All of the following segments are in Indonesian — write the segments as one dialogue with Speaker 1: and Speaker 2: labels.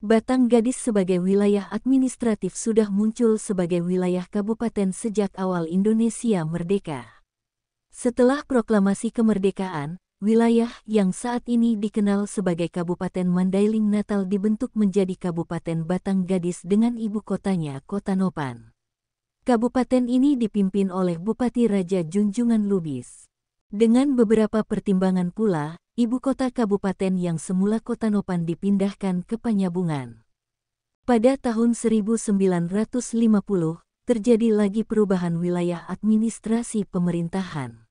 Speaker 1: Batang Gadis sebagai wilayah administratif sudah muncul sebagai wilayah kabupaten sejak awal Indonesia merdeka. Setelah proklamasi kemerdekaan, wilayah yang saat ini dikenal sebagai Kabupaten Mandailing Natal dibentuk menjadi Kabupaten Batang Gadis dengan ibu kotanya Kota Nopan. Kabupaten ini dipimpin oleh Bupati Raja Junjungan Lubis. Dengan beberapa pertimbangan pula, ibu kota kabupaten yang semula kota Nopan dipindahkan ke Panyabungan. Pada tahun 1950, terjadi lagi perubahan wilayah administrasi pemerintahan.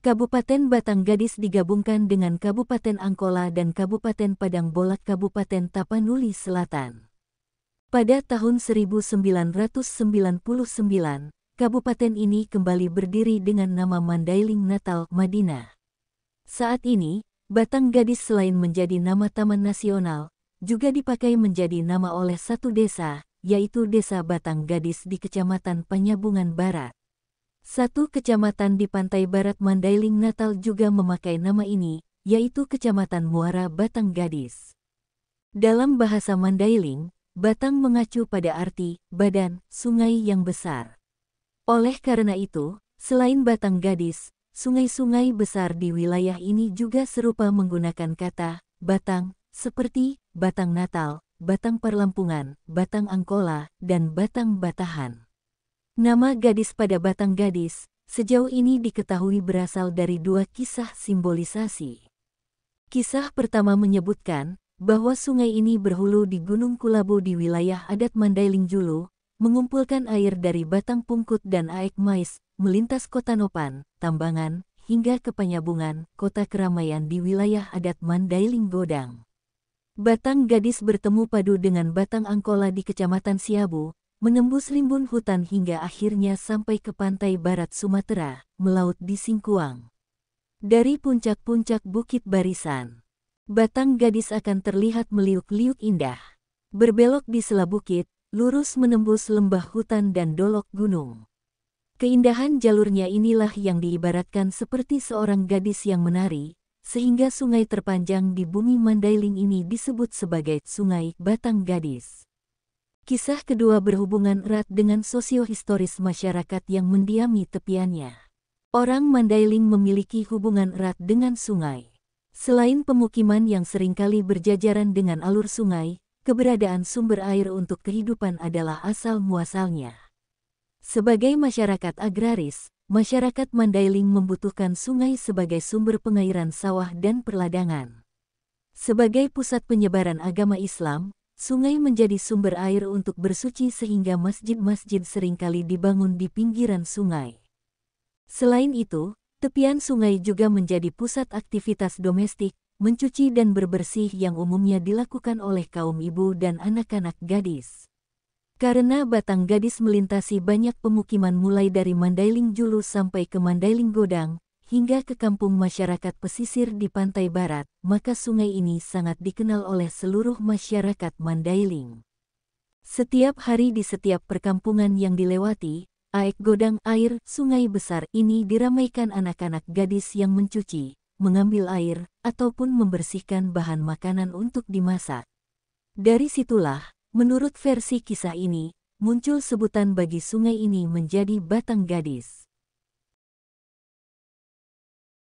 Speaker 1: Kabupaten Batang Gadis digabungkan dengan Kabupaten Angkola dan Kabupaten Padang Bolak Kabupaten Tapanuli Selatan. Pada tahun 1999, kabupaten ini kembali berdiri dengan nama Mandailing Natal, Madinah. Saat ini, Batang Gadis selain menjadi nama taman nasional, juga dipakai menjadi nama oleh satu desa, yaitu Desa Batang Gadis di Kecamatan Penyabungan Barat. Satu kecamatan di pantai barat Mandailing Natal juga memakai nama ini, yaitu Kecamatan Muara Batang Gadis. Dalam bahasa Mandailing, Batang mengacu pada arti badan sungai yang besar. Oleh karena itu, selain Batang Gadis, Sungai-sungai besar di wilayah ini juga serupa menggunakan kata batang, seperti batang Natal, batang Perlampungan, batang Angkola, dan batang Batahan. Nama gadis pada batang gadis sejauh ini diketahui berasal dari dua kisah simbolisasi. Kisah pertama menyebutkan bahwa sungai ini berhulu di Gunung Kulabu di wilayah adat Mandailing Julu, mengumpulkan air dari batang pungkut dan aek mais melintas kota Nopan, Tambangan, hingga ke Penyabungan, kota keramaian di wilayah adat Mandailing Godang. Batang Gadis bertemu padu dengan Batang Angkola di Kecamatan Siabu, menembus rimbun hutan hingga akhirnya sampai ke pantai barat Sumatera, melaut di Singkuang. Dari puncak-puncak Bukit Barisan, Batang Gadis akan terlihat meliuk-liuk indah. Berbelok di sela bukit, lurus menembus lembah hutan dan dolok gunung. Keindahan jalurnya inilah yang diibaratkan seperti seorang gadis yang menari, sehingga sungai terpanjang di bumi Mandailing ini disebut sebagai Sungai Batang Gadis. Kisah kedua berhubungan erat dengan sosiohistoris masyarakat yang mendiami tepiannya. Orang Mandailing memiliki hubungan erat dengan sungai. Selain pemukiman yang seringkali berjajaran dengan alur sungai, keberadaan sumber air untuk kehidupan adalah asal-muasalnya. Sebagai masyarakat agraris, masyarakat Mandailing membutuhkan sungai sebagai sumber pengairan sawah dan perladangan. Sebagai pusat penyebaran agama Islam, sungai menjadi sumber air untuk bersuci sehingga masjid-masjid seringkali dibangun di pinggiran sungai. Selain itu, tepian sungai juga menjadi pusat aktivitas domestik, mencuci dan berbersih yang umumnya dilakukan oleh kaum ibu dan anak-anak gadis. Karena Batang Gadis melintasi banyak pemukiman mulai dari Mandailing Julu sampai ke Mandailing Godang, hingga ke kampung masyarakat pesisir di pantai barat, maka sungai ini sangat dikenal oleh seluruh masyarakat Mandailing. Setiap hari di setiap perkampungan yang dilewati, aek godang air sungai besar ini diramaikan anak-anak gadis yang mencuci, mengambil air, ataupun membersihkan bahan makanan untuk dimasak. Dari situlah, Menurut versi kisah ini, muncul sebutan bagi sungai ini menjadi Batang Gadis.